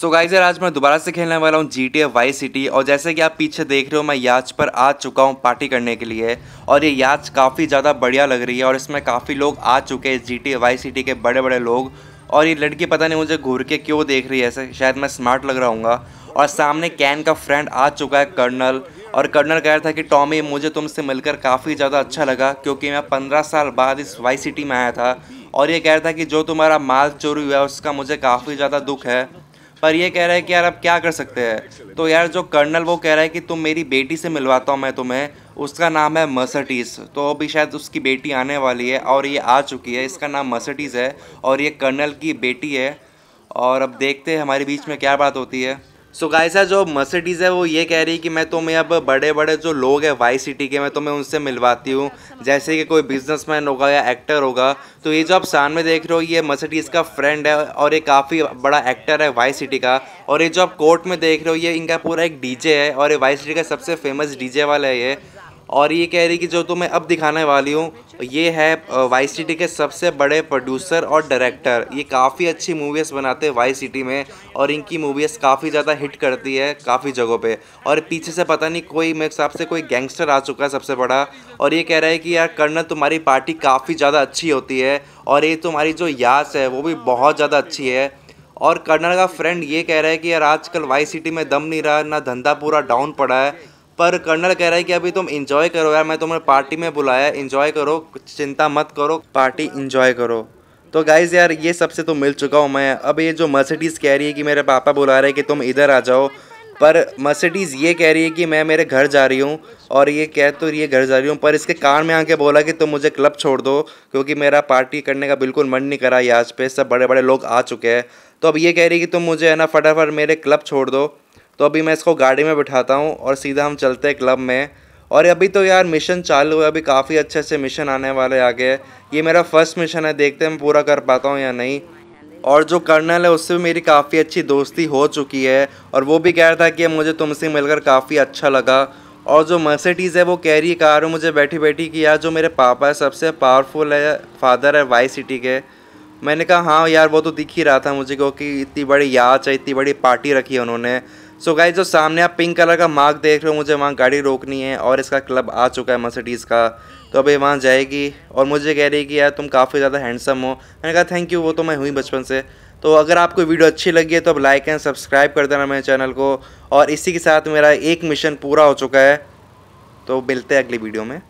सो so geyser आज मैं दोबारा से खेलने वाला हूँ G T F Y city और जैसे कि आप पीछे देख रहे हो मैं याच पर आ चुका हूँ पार्टी करने के लिए और ये याच काफ़ी ज़्यादा बढ़िया लग रही है और इसमें काफ़ी लोग आ चुके हैं G T F Y city के बड़े बड़े लोग और ये लड़की पता नहीं मुझे घूर के क्यों देख रही है ऐसे शायद मैं स्मार्ट लग रहा हूँ और सामने कैन का फ्रेंड आ चुका है कर्नल और कर्नल कह रहा था कि टॉमी मुझे तुमसे मिलकर काफ़ी ज़्यादा अच्छा लगा क्योंकि मैं पंद्रह साल बाद इस वाई सिटी में आया था और ये कह रहा था कि जो तुम्हारा माल चोरी हुआ है उसका मुझे काफ़ी ज़्यादा दुख है पर ये कह रहा है कि यार अब क्या कर सकते हैं तो यार जो कर्नल वो कह रहा है कि तुम मेरी बेटी से मिलवाता हूँ मैं तुम्हें उसका नाम है मसटीज़ तो अभी शायद उसकी बेटी आने वाली है और ये आ चुकी है इसका नाम मसटीज़ है और ये कर्नल की बेटी है और अब देखते हैं हमारे बीच में क्या बात होती है सो so गाइसा जो मर्सिडीज़ है वो ये कह रही कि मैं तुम्हें अब बड़े बड़े जो लोग हैं वाई सिटी के मैं तुम्हें उनसे मिलवाती हूँ जैसे कि कोई बिजनेसमैन होगा या एक्टर होगा तो ये जो आप सामने देख रहे हो ये मर्सिडीज़ का फ्रेंड है और ये काफ़ी बड़ा एक्टर है वाई सिटी का और ये जो आप कोर्ट में देख रहे हो ये इनका पूरा एक डी है और ये वाई सिटी का सबसे फेमस डी वाला है ये और ये कह रही कि जो तुम्हें अब दिखाने वाली हूँ ये है वाई सिटी के सबसे बड़े प्रोड्यूसर और डायरेक्टर ये काफ़ी अच्छी मूवीज़ बनाते हैं वाई सिटी में और इनकी मूवीज़ काफ़ी ज़्यादा हिट करती है काफ़ी जगहों पे और पीछे से पता नहीं कोई मेरे हिसाब से कोई गैंगस्टर आ चुका है सबसे बड़ा और ये कह रहा है कि यार कर्नल तुम्हारी पार्टी काफ़ी ज़्यादा अच्छी होती है और ये तुम्हारी जो यास है वो भी बहुत ज़्यादा अच्छी है और कर्नल का फ्रेंड ये कह रहा है कि यार आजकल वाई सिटी में दम नहीं रहा ना धंधा पूरा डाउन पड़ा है पर कर्नल कह रहा है कि अभी तुम इंजॉय करो यार मैं तुम्हें पार्टी में बुलाया इंजॉय करो कुछ चिंता मत करो पार्टी इंजॉय करो तो गाइज़ यार ये सबसे तो मिल चुका हूँ मैं अब ये जो मर्सिडीज़ कह रही है कि मेरे पापा बुला रहे हैं कि तुम इधर आ जाओ पर मर्सिडीज़ ये कह रही है कि मैं मेरे घर जा रही हूँ और ये कह तो ये घर जा रही हूँ पर इसके कान में आके बोला कि तुम मुझे क्लब छोड़ दो क्योंकि मेरा पार्टी करने का बिल्कुल मन नहीं करा यहाँ पे सब बड़े बड़े लोग आ चुके हैं तो अब ये कह रही है कि तुम मुझे है ना फटाफट मेरे क्लब छोड़ दो तो अभी मैं इसको गाड़ी में बिठाता हूँ और सीधा हम चलते हैं क्लब में और अभी तो यार मिशन चालू है अभी काफ़ी अच्छे अच्छे मिशन आने वाले आगे ये मेरा फर्स्ट मिशन है देखते हैं मैं पूरा कर पाता हूँ या नहीं और जो कर्नल है उससे भी मेरी काफ़ी अच्छी दोस्ती हो चुकी है और वो भी कह रहा था कि मुझे तुमसे मिलकर काफ़ी अच्छा लगा और जो मर्सिडीज़ है वो कह रही कार में मुझे बैठी बैठी कि यार जो मेरे पापा है सबसे पावरफुल है फादर है वाई सिटी के मैंने कहा हाँ यार वो तो दिख ही रहा था मुझे क्योंकि इतनी बड़ी याच है इतनी बड़ी पार्टी रखी है उन्होंने सो गाइज जो सामने आप पिंक कलर का मार्क देख रहे हो मुझे वहाँ गाड़ी रोकनी है और इसका क्लब आ चुका है मर्सिडीज़ का तो अभी वहाँ जाएगी और मुझे कह रही कि यार तुम काफ़ी ज़्यादा हैंडसम हो मैंने कहा थैंक यू वो तो मैं हुई बचपन से तो अगर आपको वीडियो अच्छी लगी है तो अब लाइक एंड सब्सक्राइब कर देना मेरे चैनल को और इसी के साथ मेरा एक मिशन पूरा हो चुका है तो मिलते हैं अगली वीडियो में